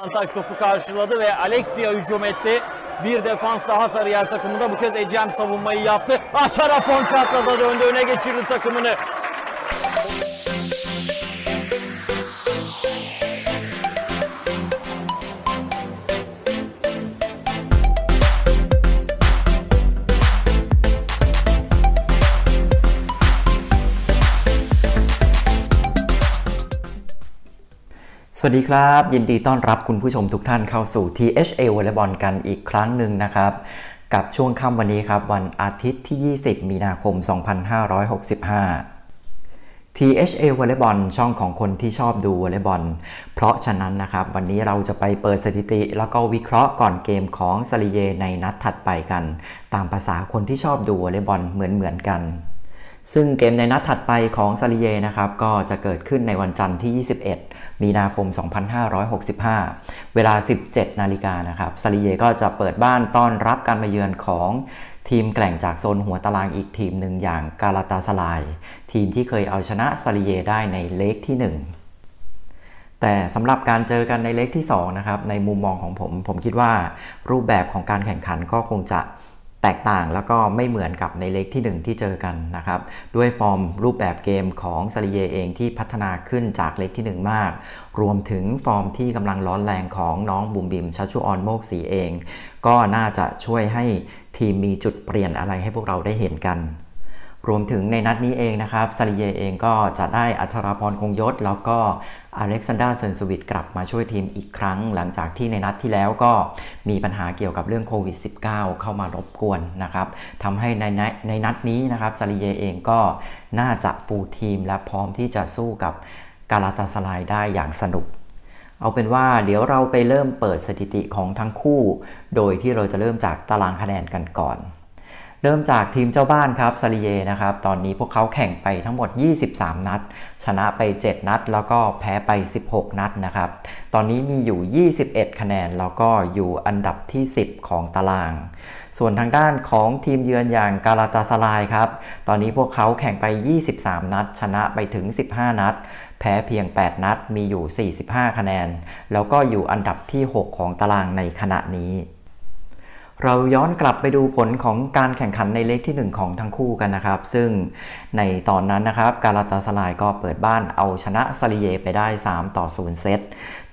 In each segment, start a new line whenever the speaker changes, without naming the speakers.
Avantaj topu karşıladı ve Alexia hücum etti. Bir defans daha Sarıyer takımında bu kez Ecem savunmayı yaptı. Açara Ponçaklaza döndü öne geçirdi takımını. สวัสดีครับ ยินดีต้อนรับคุณผู้ชมทุกท่านเข้าสู่ THA วอลเลย์บอลกันอีกครั้งหนึ่งนะครับ กับช่วงค่ำวันนี้ครับวันอาทิตย์ที่ 20 มีนาคม 2565 THA วอลเลย์บอลช่องของคนที่ชอบดูวอลเลย์บอล เพราะฉะนั้นนะครับวันนี้เราจะไปเปิดสถิติ แล้วก็วิเคราะห์ก่อนเกมของซาลีเยในนัดถัดไปกัน ตามภาษาคนที่ชอบดูวอลเลย์บอลเหมือนๆกันซึ่งเกมในนัดถัดไปของซาลิเยนะครับก็จะเกิดขึ้นในวันจันทร์ที่ 21 มีนาคม 2565 เวลา 17 นาฬิกานะครับซาลิเยก็จะเปิดบ้านต้อนรับการมาเยือนของทีมแกล่งจากโซนหัวตารางอีกทีมหนึ่งอย่างกาลาตาสลาย ทีมที่เคยเอาชนะซาลิเยได้ในเลกที่ 1 แต่สำหรับการเจอกันในเลกที่2นะครับในมุมมองของผม ผมคิดว่ารูปแบบของการแข่งขันก็คงจะแตกต่างแล้วก็ไม่เหมือนกับในเลกที่ 1 ที่เจอกันนะครับ ด้วยฟอร์มรูปแบบเกมของซาลีเยเองที่พัฒนาขึ้นจากเลกที่ 1 มาก รวมถึงฟอร์มที่กำลังร้อนแรงของน้องบุมบิมชัชชุออนโมกสีเอง ก็น่าจะช่วยให้ทีมมีจุดเปลี่ยนอะไรให้พวกเราได้เห็นกันรวมถึงในนัดนี้เองนะครับซาลิเยเองก็จะได้อัชราพรคงยศ แล้วก็อเล็กซานดราเซนสวิต กลับมาช่วยทีมอีกครั้งหลังจากที่ในนัดที่แล้วก็มีปัญหาเกี่ยวกับเรื่องโควิด -19 เข้ามารบกวนนะครับทำให้ในในในนัดนี้นะครับซาลิเยเองก็น่าจะฟูลทีมและพร้อมที่จะสู้กับกาลาตาสลายได้อย่างสนุกเอาเป็นว่าเดี๋ยวเราไปเริ่มเปิดสถิติของทั้งคู่ โดยที่เราจะเริ่มจากตารางคะแนนกันก่อนเริ่มจากทีมเจ้าบ้านครับซาลิเยนะครับ ตอนนี้พวกเขาแข่งไปทั้งหมด 23 นัด ชนะไป 7 นัด แล้วก็แพ้ไป 16 นัดนะครับ ตอนนี้มีอยู่ 21 คะแนนแล้วก็อยู่อันดับที่ 10 ของตาราง ส่วนทางด้านของทีมเยือนอย่างกาลาตาสลายครับ ตอนนี้พวกเขาแข่งไป 23 นัด ชนะไปถึง 15 นัด แพ้เพียง 8 นัด มีอยู่ 45 คะแนน แล้วก็อยู่อันดับที่ 6 ของตารางในขณะนี้เราย้อนกลับไปดูผลของการแข่งขันในเลขที่ 1 ของทั้งคู่กันนะครับซึ่งในตอนนั้นนะครับกาลาตาสลายก็เปิดบ้านเอาชนะซาลิเยไปได้ 3 ต่อ0เซต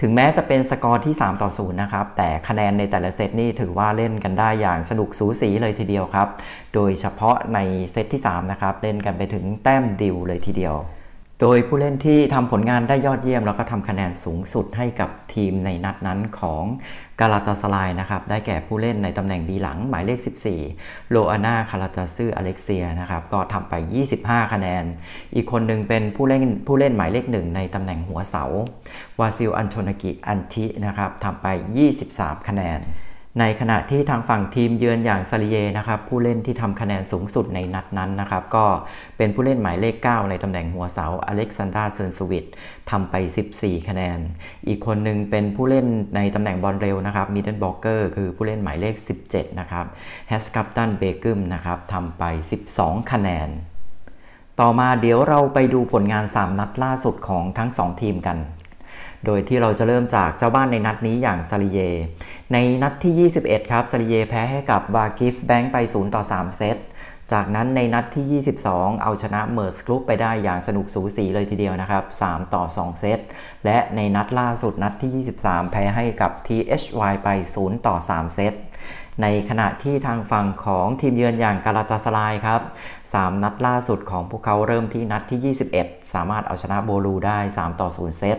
ถึงแม้จะเป็นสกอร์ที่ 3 ต่อ0นะครับแต่คะแนนในแต่ละเซตนี่ถือว่าเล่นกันได้อย่างสนุกสูสีเลยทีเดียวครับโดยเฉพาะในเซตที่3นะครับเล่นกันไปถึงแต้มดิวเลยทีเดียวโดยผู้เล่นที่ทำผลงานได้ยอดเยี่ยม แล้วก็ทำคะแนนสูงสุดให้กับทีมในนัดนั้นของกาลาตาสลายนะครับได้แก่ผู้เล่นในตำแหน่งดีหลังหมายเลข 14 โลอาน่าคาราจาซืออเล็กเซียนะครับก็ทำไป 25 คะแนน อีกคนหนึ่งเป็นผู้เล่นผู้เล่นหมายเลขหนึ่งในตำแหน่งหัวเสาวาซิล อันโชนากิ อันทินะครับทำไป 23 คะแนนในขณะที่ทางฝั่งทีมเยือนอย่างซาลิเยนะครับผู้เล่นที่ทำคะแนนสูงสุดในนัดนั้นนะครับก็เป็นผู้เล่นหมายเลข 9 ในตำแหน่งหัวเสาอเล็กซานดราเซนสวิตทำไป 14 คะแนน อีกคนหนึ่งเป็นผู้เล่นในตำแหน่งบอลเร็วนะครับมิดเดิลบล็อกเกอร์คือผู้เล่นหมายเลข 17 นะครับแฮสคัปตันเบกึมนะครับทำไป 12 คะแนน ต่อมาเดี๋ยวเราไปดูผลงาน 3 นัดล่าสุดของทั้ง 2 ทีมกันโดยที่เราจะเริ่มจากเจ้าบ้านในนัดนี้อย่างซาลิเย ในนัดที่ 21 ครับซาลิเยแพ้ให้กับวากิฟแบงค์ไป 0 ต่อ 3 เซต จากนั้นในนัดที่ 22 เอาชนะเมอร์สกรุ๊ปไปได้อย่างสนุกสูสีเลยทีเดียวนะครับ 3 ต่อ 2 เซต และในนัดล่าสุดนัดที่ 23 แพ้ให้กับ THY ไป 0 ต่อ 3 เซตในขณะที่ทางฝั่งของทีมเยือนอย่างกาลาตาสลายครับ 3 นัดล่าสุดของพวกเขาเริ่มที่นัดที่ 21 สามารถเอาชนะโบลูได้ 3 ต่อ 0 เซต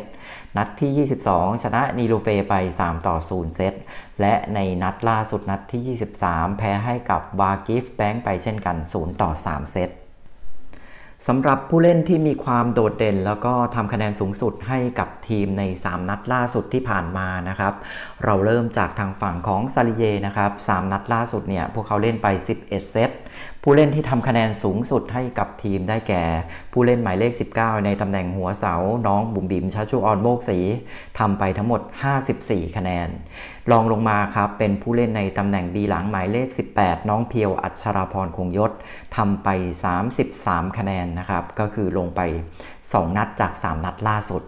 นัดที่ 22 ชนะนีลูเฟไป 3 ต่อ 0 เซต และในนัดล่าสุดนัดที่ 23 แพ้ให้กับวากิฟแบงค์ไปเช่นกัน 0 ต่อ 3 เซตสำหรับผู้เล่นที่มีความโดดเด่น แล้วก็ทำคะแนนสูงสุดให้กับทีมใน 3 นัดล่าสุดที่ผ่านมานะครับ เราเริ่มจากทางฝั่งของ ซาลิเย นะครับ 3 นัดล่าสุดเนี่ยพวกเขาเล่นไป 11 เซตผู้เล่นที่ทำคะแนนสูงสุดให้กับทีมได้แก่ ผู้เล่นหมายเลข 19 ในตำแหน่งหัวเสาน้องบุ๋มบิ๋มชาชูออนโมกสีทำไปทั้งหมด 54 คะแนนรองลงมาครับ เป็นผู้เล่นในตำแหน่งดีหลังหมายเลข 18 น้องเพียวอัชราพรคงยศทำไป 33 คะแนนนะครับก็คือลงไป 2 นัดจาก 3 นัดล่าสุด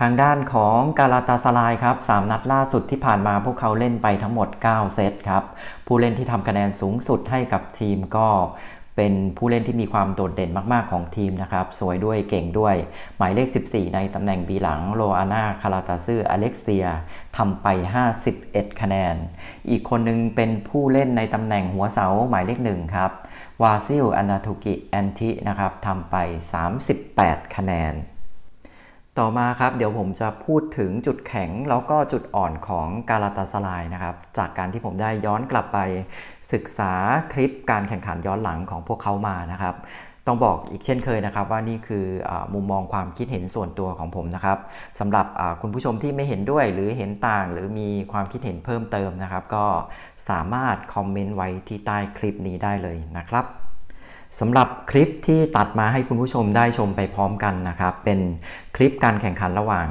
ทางด้านของกาลาตาสลายครับ 3 นัดล่าสุดที่ผ่านมาพวกเขาเล่นไปทั้งหมด 9 เซตครับ ผู้เล่นที่ทำคะแนนสูงสุดให้กับทีมก็เป็นผู้เล่นที่มีความโดดเด่นมากๆของทีมนะ ครับ สวยด้วยเก่งด้วย หมายเลข 14 ในตำแหน่งบีหลังโลอานาคาราตาซื่ออเล็กเซียทำไป 51 คะแนน อีกคนนึงเป็นผู้เล่นในตำแหน่งหัวเสาหมายเลขหนึ่งครับวาซิลอนาทุกิแอนทินะครับทำไป 38 คะแนนต่อมาครับเดี๋ยวผมจะพูดถึงจุดแข็งแล้วก็จุดอ่อนของกาลาตาสลายนะครับจากการที่ผมได้ย้อนกลับไปศึกษาคลิปการแข่งขันย้อนหลังของพวกเขามานะครับ ต้องบอกอีกเช่นเคยนะครับว่านี่คืออมุมมองความคิดเห็นส่วนตัวของผมนะครับสำหรับคุณผู้ชมที่ไม่เห็นด้วยหรือเห็นต่างหรือมีความคิดเห็นเพิ่มเติมนะครับ ก็สามารถคอมเมนต์ไว้ที่ใต้คลิปนี้ได้เลยนะครับสำหรับคลิปที่ตัดมาให้คุณผู้ชมได้ชมไปพร้อมกันนะครับ เป็นคลิปการแข่งขันระหว่าง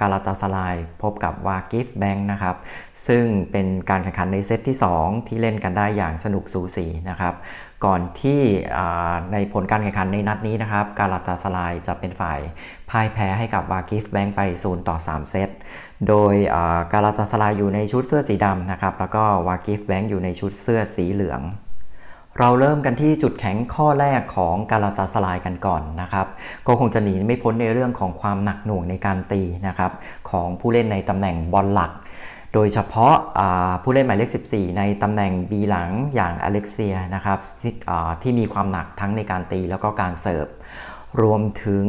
กาลาตาสลายพบกับวากิฟแบงค์นะครับซึ่งเป็นการแข่งขันในเซตที่ 2 ที่เล่นกันได้อย่างสนุกสูสีนะครับก่อนที่ในผลการแข่งขันในนัดนี้นะครับกาลาตาสลายจะเป็นฝ่ายพ่ายแพ้ให้กับวากิฟแบงค์ไป 0 ต่อ 3 เซตโดยกาลาตาสลายอยู่ในชุดเสื้อสีดำนะครับแล้วก็วากิฟแบงค์อยู่ในชุดเสื้อสีเหลืองเราเริ่มกันที่จุดแข็งข้อแรกของการาตาสลายกันก่อนนะครับก็คงจะหนีไม่พ้นในเรื่องของความหนักหน่วงในการตีนะครับของผู้เล่นในตำแหน่งบอลหลัก โดยเฉพาะผู้เล่นหมายเลข 14 ในตำแหน่งบีหลังอย่างอเล็กเซียนะครับที่มีความหนักทั้งในการตีแล้วก็การเสิร์ฟ รวมถึง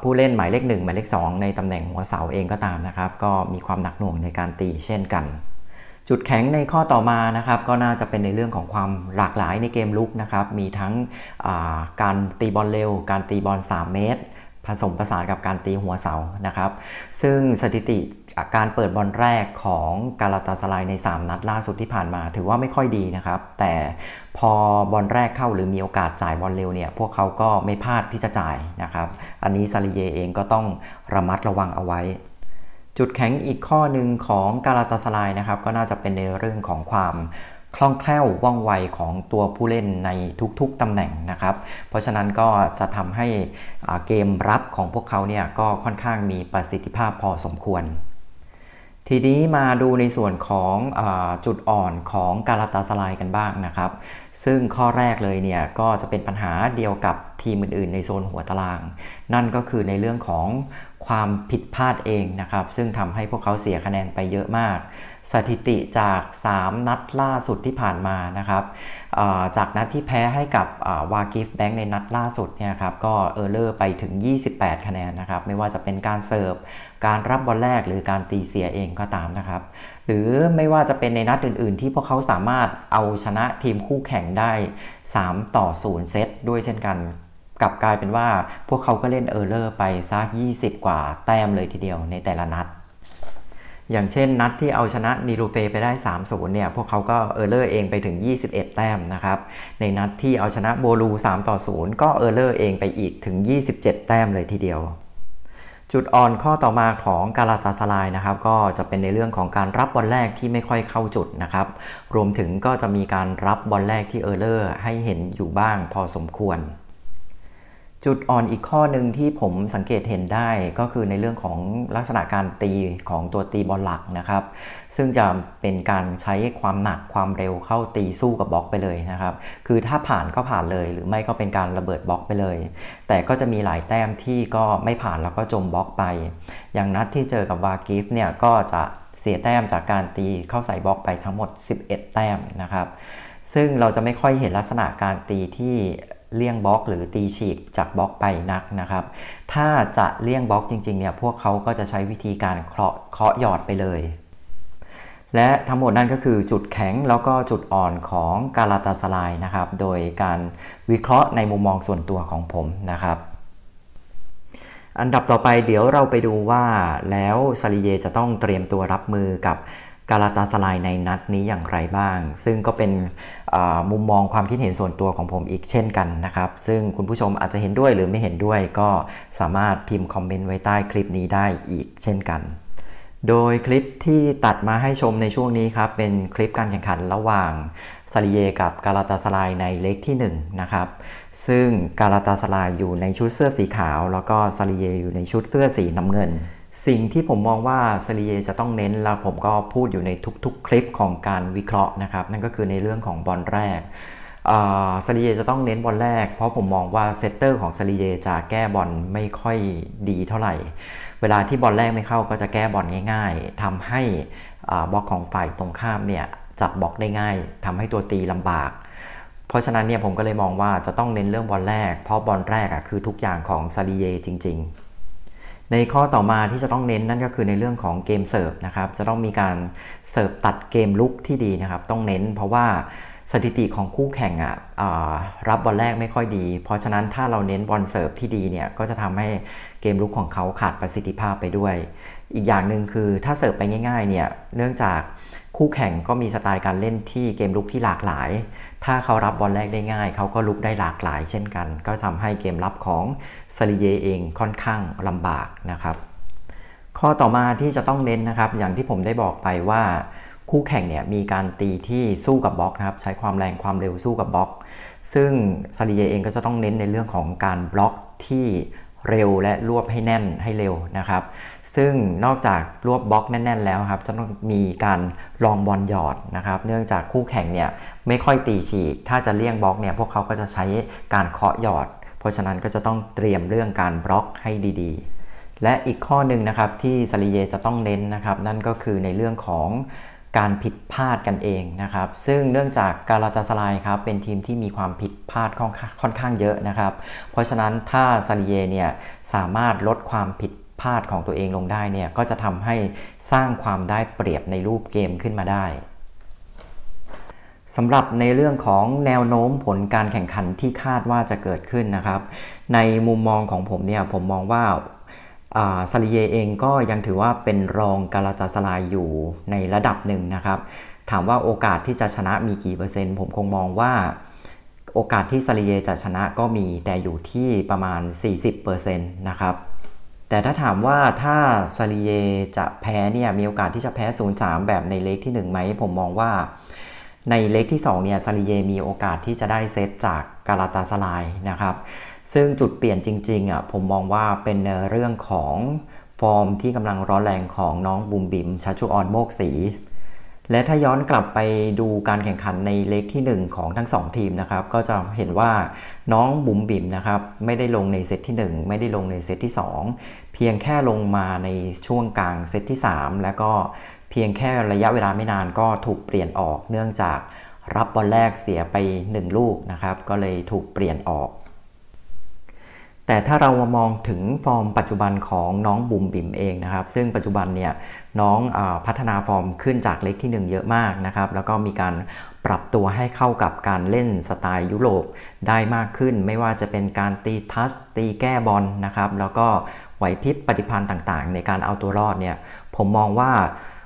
ผู้เล่นหมายเลข 1 หมายเลข2 ในตำแหน่งหัวเสาเองก็ตามนะครับก็มีความหนักหน่วงในการตีเช่นกันจุดแข็งในข้อต่อมานะครับ ก็น่าจะเป็นในเรื่องของความหลากหลายในเกมลุกนะครับมีทั้งการตีบอลเร็ว การตีบอล 3 เมตร ผสมประสานกับการตีหัวเสานะครับซึ่งสถิติการเปิดบอลแรกของ กาลาตาสลายใน 3 นัดล่าสุดที่ผ่านมา ถือว่าไม่ค่อยดีนะครับ แต่พอบอลแรกเข้าหรือมีโอกาสจ่ายบอลเร็วเนี่ยพวกเขาก็ไม่พลาดที่จะจ่ายนะครับอันนี้ซาลิเยเองก็ต้องระมัดระวังเอาไว้จุดแข็งอีกข้อหนึ่งของกาลาตาสลายนะครับ ก็น่าจะเป็นในเรื่องของความคล่องแคล่วว่องไวของตัวผู้เล่นในทุกๆตำแหน่งนะครับเพราะฉะนั้นก็จะทำให้เกมรับของพวกเขาเนี่ยก็ค่อนข้างมีประสิทธิภาพพอสมควร ทีนี้มาดูในส่วนของอจุดอ่อนของกาลาตาสลายกันบ้างนะครับ ซึ่งข้อแรกเลยเนี่ยก็จะเป็นปัญหาเดียวกับทีมอื่น ๆ ในโซนหัวตาราง นั่นก็คือในเรื่องของความผิดพลาดเองนะครับ ซึ่งทำให้พวกเขาเสียคะแนนไปเยอะมาก สถิติจาก 3 นัดล่าสุดที่ผ่านมานะครับจากนัดที่แพ้ให้กับวากิฟแบงค์ในนัดล่าสุดเนี่ยครับก็เออร์เลอร์ไปถึง 28 คะแนนนะครับไม่ว่าจะเป็นการเสิร์ฟ การรับบอลแรกหรือการตีเสียเองก็ตามนะครับ หรือไม่ว่าจะเป็นในนัดอื่น ๆ ที่พวกเขาสามารถเอาชนะทีมคู่แข่งได้3ต่อ0เซตด้วยเช่นกันกลับกลายเป็นว่าพวกเขาก็เล่นเออร์เลอร์ไปซัก20 กว่าแต้มเลยทีเดียวในแต่ละนัด อย่างเช่นนัดที่เอาชนะนิรูเฟไปได้3-0เนี่ยพวกเขาก็เออร์เลอร์เองไปถึง 21 แต้มนะครับ ในนัดที่เอาชนะโบลู3-0ก็เออร์เลอร์เองไปอีกถึง 27 แต้มเลยทีเดียว จุดอ่อนข้อต่อมาของกาลาตาสลายนะครับก็จะเป็นในเรื่องของการรับบอลแรกที่ไม่ค่อยเข้าจุดนะครับ รวมถึงก็จะมีการรับบอลแรกที่เออร์เลอร์ให้เห็นอยู่บ้างพอสมควรจุดอ่อนอีกข้อหนึ่งที่ผมสังเกตเห็นได้ก็คือในเรื่องของลักษณะการตีของตัวตีบอลหลักนะครับ ซึ่งจะเป็นการใช้ความหนักความเร็วเข้าตีสู้กับบล็อกไปเลยนะครับ คือถ้าผ่านก็ผ่านเลย หรือไม่ก็เป็นการระเบิดบล็อกไปเลย แต่ก็จะมีหลายแต้มที่ก็ไม่ผ่านแล้วก็จมบล็อกไป อย่างนัดที่เจอกับวากิฟเนี่ยก็จะเสียแต้มจากการตีเข้าใส่บล็อกไปทั้งหมด 11 แต้มนะครับ ซึ่งเราจะไม่ค่อยเห็นลักษณะการตีที่เลี่ยงบล็อกหรือตีฉีกจากบล็อกไปนักนะครับ ถ้าจะเลี่ยงบล็อกจริงๆเนี่ยพวกเขาก็จะใช้วิธีการเคาะเคาะหยอดไปเลย และทั้งหมดนั่นก็คือจุดแข็งแล้วก็จุดอ่อนของกาลาตาสลายนะครับ โดยการวิเคราะห์ในมุมมองส่วนตัวของผมนะครับ อันดับต่อไปเดี๋ยวเราไปดูว่าแล้วซาลิเยจะต้องเตรียมตัวรับมือกับกาลาตาสลายในนัดนี้อย่างไรบ้าง ซึ่งก็เป็นมุมมองความคิดเห็นส่วนตัวของผมอีกเช่นกันนะครับ ซึ่งคุณผู้ชมอาจจะเห็นด้วยหรือไม่เห็นด้วยก็สามารถพิมพ์คอมเมนต์ไว้ใต้คลิปนี้ได้อีกเช่นกัน โดยคลิปที่ตัดมาให้ชมในช่วงนี้ครับเป็นคลิปการแข่งขันระหว่างซาลิเยกับกาลาตาสลายในเล็กที่1นะครับ ซึ่งกาลาตาสลายอยู่ในชุดเสื้อสีขาว แล้วก็ซาลิเยอยู่ในชุดเสื้อสีน้ำเงินสิ่งที่ผมมองว่าซาลีเยจะต้องเน้นแล้วผมก็พูดอยู่ในทุกๆคลิปของการวิเคราะห์นะครับนั่นก็คือในเรื่องของบอลแรกซาลีเยจะต้องเน้นบอลแรกเพราะผมมองว่าเซตเตอร์ของซาลีเยจะแก้บอลไม่ค่อยดีเท่าไหร่ เวลาที่บอลแรกไม่เข้าก็จะแก้บอลง่ายๆ ทำให้บล็อกของฝ่ายตรงข้ามเนี่ยจับบล็อกได้ง่าย ทำให้ตัวตีลำบาก เพราะฉะนั้นเนี่ยผมก็เลยมองว่าจะต้องเน้นเรื่องบอลแรกเพราะบอลแรกอะคือทุกอย่างของซาลีเยจริงๆในข้อต่อมาที่จะต้องเน้นนั่นก็คือในเรื่องของเกมเสิร์ฟนะครับจะต้องมีการเสิร์ฟตัดเกมลุกที่ดีนะครับต้องเน้น เพราะว่าสถิติของคู่แข่งอ่ะรับบอลแรกไม่ค่อยดี เพราะฉะนั้นถ้าเราเน้นบอลเสิร์ฟที่ดีเนี่ยก็จะทำให้เกมลุกของเขาขาดประสิทธิภาพไปด้วย อีกอย่างหนึ่งคือถ้าเสิร์ฟไปง่ายๆเนี่ยเนื่องจากคู่แข่งก็มีสไตล์การเล่นที่เกมลุกที่หลากหลายถ้าเขารับบอลแรกได้ง่าย เขาก็ลุกได้หลากหลาย เช่นกัน ก็ทำให้เกมรับของซาลิเยเองค่อนข้างลำบากนะครับข้อต่อมาที่จะต้องเน้นนะครับ อย่างที่ผมได้บอกไปว่าคู่แข่งเนี่ยมีการตีที่สู้กับบล็อกนะครับใช้ความแรงความเร็วสู้กับบล็อก ซึ่งซาลิเยเองก็จะต้องเน้นในเรื่องของการบล็อกที่เร็วและรวบให้แน่นให้เร็วนะครับ ซึ่งนอกจากรวบบล็อกแน่น ๆ แล้วครับจะต้องมีการลองบอลหยอดนะครับ เนื่องจากคู่แข่งเนี่ยไม่ค่อยตีฉีกถ้าจะเลี่ยงบล็อกเนี่ยพวกเขาก็จะใช้การเคาะหยอด เพราะฉะนั้นก็จะต้องเตรียมเรื่องการบล็อกให้ดีๆ และอีกข้อหนึ่งนะครับที่ซาลีเยจะต้องเน้นนะครับ นั่นก็คือในเรื่องของการผิดพลาดกันเองนะครับ ซึ่งเนื่องจากกาลาตาสลายครับเป็นทีมที่มีความผิดพลาดค่อนข้างเยอะนะครับ เพราะฉะนั้นถ้าซาริเยเนี่ยสามารถลดความผิดพลาดของตัวเองลงได้เนี่ยก็จะทำให้สร้างความได้เปรียบในรูปเกมขึ้นมาได้สำหรับในเรื่องของแนวโน้มผลการแข่งขันที่คาดว่าจะเกิดขึ้นนะครับ ในมุมมองของผมเนี่ยผมมองว่าซาลีเยเองก็ยังถือว่าเป็นรองกาลาจาสลายอยู่ในระดับหนึ่งนะครับ ถามว่าโอกาสที่จะชนะมีกี่เปอร์เซ็นต์ผมคงมองว่าโอกาสที่ซาลีเยจะชนะก็มีแต่อยู่ที่ประมาณ40%นะครับแต่ถ้าถามว่าถ้าซาลีเยจะแพ้เนี่ยมีโอกาสที่จะแพ้0-3แบบในเลกที่1ไหมผมมองว่า ในเลกที่2เนี่ยซาลีเยมีโอกาสที่จะได้เซตจากกาลาตาสลายนะครับซึ่งจุดเปลี่ยนจริงๆอ่ะผมมองว่าเป็นเรื่องของฟอร์มที่กำลังร้อนแรงของน้องบุมบิมชัชุออนโมกสี และถ้าย้อนกลับไปดูการแข่งขันในเลกที่ 1 ของทั้ง 2 ทีมนะครับ ก็จะเห็นว่าน้องบุ๋มบิมนะครับไม่ได้ลงในเซตที่ 1 ไม่ได้ลงในเซตที่ 2 เพียงแค่ลงมาในช่วงกลางเซตที่ 3 แล้วก็เพียงแค่ระยะเวลาไม่นานก็ถูกเปลี่ยนออกเนื่องจากรับบอลแรกเสียไป1ลูกนะครับก็เลยถูกเปลี่ยนออกแต่ถ้าเรามามองถึงฟอร์มปัจจุบันของน้องบุ๋มบิ๋มเองนะครับ ซึ่งปัจจุบันเนี่ยน้องอพัฒนาฟอร์มขึ้นจากเล็กที่ 1 เยอะมากนะครับ แล้วก็มีการปรับตัวให้เข้ากับการเล่นสไตล์ยุโรปได้มากขึ้น ไม่ว่าจะเป็นการตีทัชตีแก้บอลนะครับ แล้วก็ไหวพริบปฏิพันธ์ต่างๆ ในการเอาตัวรอดเนี่ย ผมมองว่า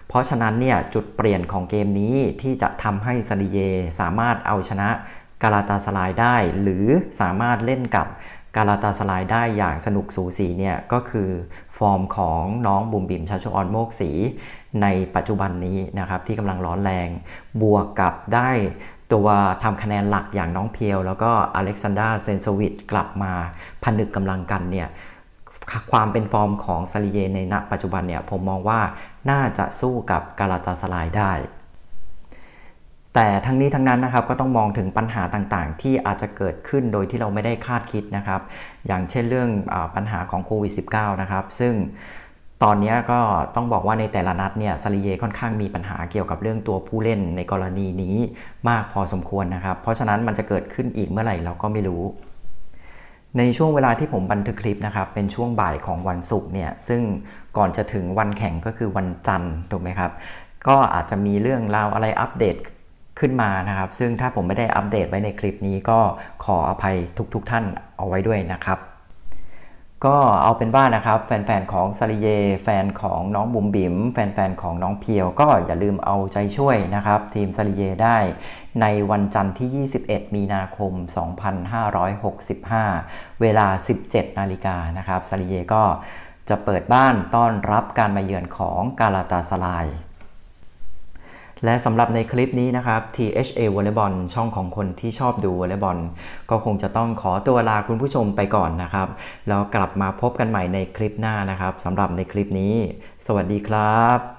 เพราะฉะนั้นเนี่ยจุดเปลี่ยนของเกมนี้ที่จะทำให้ซาลีเยสามารถเอาชนะกาลาตาสลายได้ หรือสามารถเล่นกับกาลาตาสลายได้อย่างสนุกสูสีเนี่ยก็คือฟอร์มของน้องบุ๋มบิ๋มชาชออนโมกสี ในปัจจุบันนี้นะครับ ที่กำลังร้อนแรงบวกกับได้ตัวทำคะแนนหลักอย่างน้องเพียว แล้วก็อเล็กซานดราเซนสซวิตกลับมาผนึกกำลังกันเนี่ยความเป็นฟอร์มของซาลิเย ในณปัจจุบันเนี่ยผมมองว่าน่าจะสู้กับกาลาตาสลายได้แต่ทั้งนี้ทั้งนั้นนะครับก็ต้องมองถึงปัญหาต่างๆ ที่อาจจะเกิดขึ้นโดยที่เราไม่ได้คาดคิดนะครับอย่างเช่นเรื่องอปัญหาของโควิด -19 นะครับซึ่งตอนนี้ก็ต้องบอกว่าในแต่ละนัดเนี่ยซาลิเยค่อนข้างมีปัญหาเกี่ยวกับเรื่องตัวผู้เล่นในกรณีนี้มากพอสมควรนะครับเพราะฉะนั้นมันจะเกิดขึ้นอีกเมื่อไหร่เราก็ไม่รู้ ในช่วงเวลาที่ผมบันทึกคลิปนะครับเป็นช่วงบ่ายของวันศุกร์เนี่ยซึ่งก่อนจะถึงวันแข่งก็คือวันจันทร์ถูกไหมครับก็อาจจะมีเรื่องราวอะไรอัปเดตขึ้นมานะครับ ซึ่งถ้าผมไม่ได้อัปเดตไว้ในคลิปนี้ก็ขออภัยทุกๆทท่านเอาไว้ด้วยนะครับ ก็เอาเป็นว่านะครับ แฟนๆของซาลิเยแฟนของน้องบุ๋มบิ๋มแฟนๆของน้องเพียวก็อย่าลืมเอาใจช่วยนะครับ ทีมซาลิเยได้ในวันจันทร์ที่ 21 มีนาคม 2565 เวลา 17นาฬิกานะครับซาลิเยก็จะเปิดบ้านต้อนรับการมาเยือนของกาลาตาสลายและสำหรับในคลิปนี้นะครับ THA v o l เ e y b บอลช่องของคนที่ชอบดูวอลเลย์บอลก็คงจะต้องขอตัวลาคุณผู้ชมไปก่อนนะครับ แล้วกลับมาพบกันใหม่ในคลิปหน้านะครับสำหรับในคลิปนี้ สวัสดีครับ